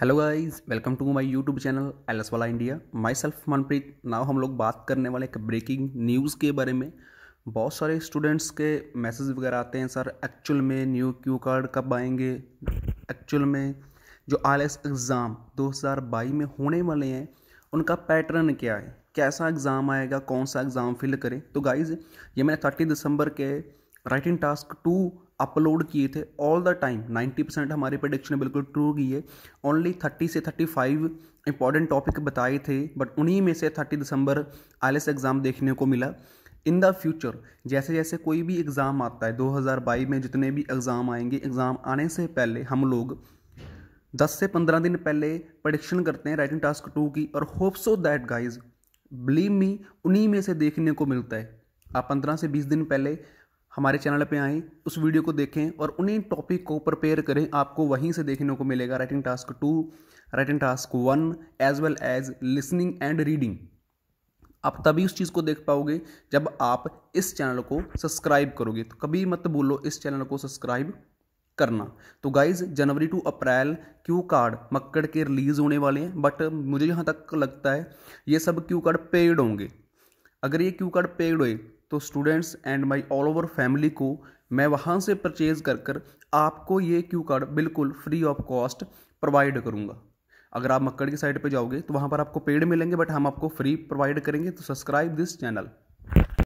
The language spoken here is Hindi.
hello guys welcome to my YouTube channel L S वाला India myself Manpreet now हम लोग बात करने वाले एक ब्रेकिंग न्यूज़ के बारे में बहुत सारे स्टूडेंट्स के मैसेज वगैरह आते हैं सर एक्चुअल में न्यू क्यू कार्ड कब आएंगे एक्चुअल में जो आर एग्ज़ाम 2022 में होने वाले हैं उनका पैटर्न क्या है कैसा एग्ज़ाम आएगा कौन सा एग्ज़ाम फिल करें तो गाइज़ ये मैंने थर्टी दिसंबर के राइटिंग टास्क टू अपलोड किए थे ऑल द टाइम 90 परसेंट हमारी प्रडिक्शन बिल्कुल ट्रू गई है ओनली 30 से 35 इंपॉर्टेंट टॉपिक बताए थे बट उन्हीं में से 30 दिसंबर आई एग्ज़ाम देखने को मिला इन द फ्यूचर जैसे जैसे कोई भी एग्ज़ाम आता है 2022 में जितने भी एग्ज़ाम आएंगे एग्ज़ाम आने से पहले हम लोग 10 से 15 दिन पहले प्रडिक्शन करते हैं राइटिंग टास्क टू की और hope so that guys believe me उन्हीं में से देखने को मिलता है आप पंद्रह से बीस दिन पहले हमारे चैनल पे आएँ उस वीडियो को देखें और उन्हीं टॉपिक को प्रिपेयर करें आपको वहीं से देखने को मिलेगा writing task two writing task one as well as listening and reading आप तभी उस चीज़ को देख पाओगे जब आप इस चैनल को सब्सक्राइब करोगे तो कभी मत बोलो इस चैनल को सब्सक्राइब करना तो guys January to April cue card Makkar के रिलीज़ होने वाले हैं बट मुझे यहाँ तक लगता है ये सब क्यू कार्ड पेड होंगे अगर ये क्यू कार्ड पेड हुए तो students and my all over family को मैं वहाँ से परचेज़ कर कर आपको ये क्यू कार्ड बिल्कुल फ्री ऑफ कॉस्ट प्रोवाइड करूँगा अगर आप मक्कड़ की साइड पे जाओगे तो वहाँ पर आपको पेड मिलेंगे बट हम आपको फ्री प्रोवाइड करेंगे तो सब्सक्राइब दिस चैनल